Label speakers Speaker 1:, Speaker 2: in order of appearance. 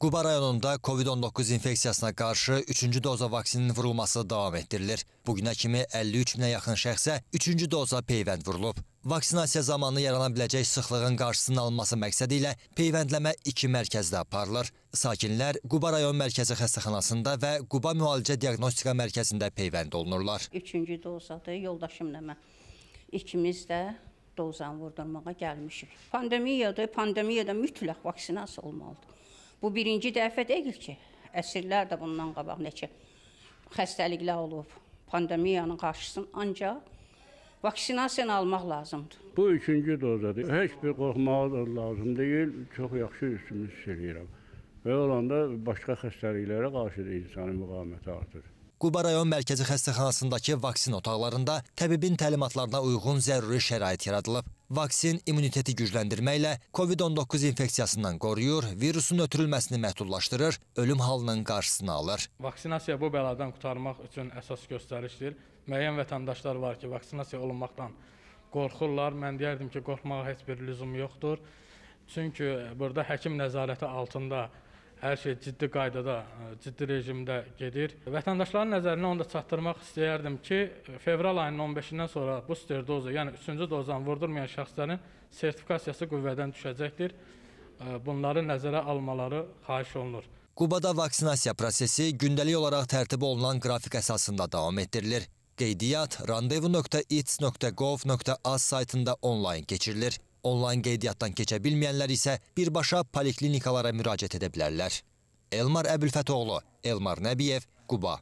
Speaker 1: Quba rayonunda COVID-19 infeksiyasına qarşı 3-cü doza vaksinin vurulması davam etdirilir. Bugünə kimi 53 minə yaxın şəxsə 3-cü doza peyvənd vurulub. Vaksinasiya zamanı yarana biləcək sıxlığın qarşısının alınması məqsədi ilə peyvəndləmə iki mərkəzdə aparılır. Sakinlər Quba rayon mərkəzi xəstəxanasında və Quba müalicə diaqnostika mərkəzində peyvənd olunurlar.
Speaker 2: 3-cü dozadır, yoldaşımla mən ikimiz də dozan vurdurmağa gəlmişik. Pandemiyadır, pandemiyada mütləq vaksinasiya olmalıdır. Bu birinci dəfə deyil ki, əsrlər də bundan qabaq neçə xəstəliklər olub, pandemiyanın qarşısını ancaq vaksinasiyanı almaq lazımdır.
Speaker 3: Bu üçüncü dozadır. Heç bir qorxmağa da lazım deyil. Çox yaxşı üstümü hiss edirəm. Belə olanda başqa xəstəliklərə qarşı da insanın müqaviməti artır.
Speaker 1: Quba rayon mərkəzi xəstəxanasındakı vaksin otaqlarında təbibin təlimatlarına uyğun zəruri şərait yaradılıb vaksin immuniteti gücləndirməklə COVID-19 infeksiyasından qoruyur, virusun ötürülməsini məhdudlaşdırır, ölüm halının qarşısını alır.
Speaker 4: Vaksinasiya bu bəladan qurtarmaq üçün əsas göstərişdir. Müəyyən vətəndaşlar var ki, vaksinasiya olunmaqdan qorxurlar. Mən deyərdim ki, qorxmağa heç bir lüzum yoxdur. Çünki burada həkim nəzarəti altında hər şey ciddi qaydada, e, ciddi rejimdə gedir. Vətəndaşların nəzərinə onu da çatdırmaq istəyərdim ki, e, fevral ayının 15-dən sonra booster dozu, yəni 3-cü dozanı vurdurmayan şəxslərin sertifikasiyası qüvvədən düşəcəkdir. E, bunları nəzərə almaları xahiş olunur.
Speaker 1: Qubada vaksinasiya prosesi gündəlik olaraq tərtib olunan qrafik əsasında davam etdirilir. Qeydiyyat randevu.its.gov.az saytında onlayn keçirilir. Onlayn qeydiyyatdan keçə bilməyənlər isə birbaşa poliklinikalara müraciət edə bilərlər. Elmar Əbülfətoğlu, Elmar Nəbiyev, Quba.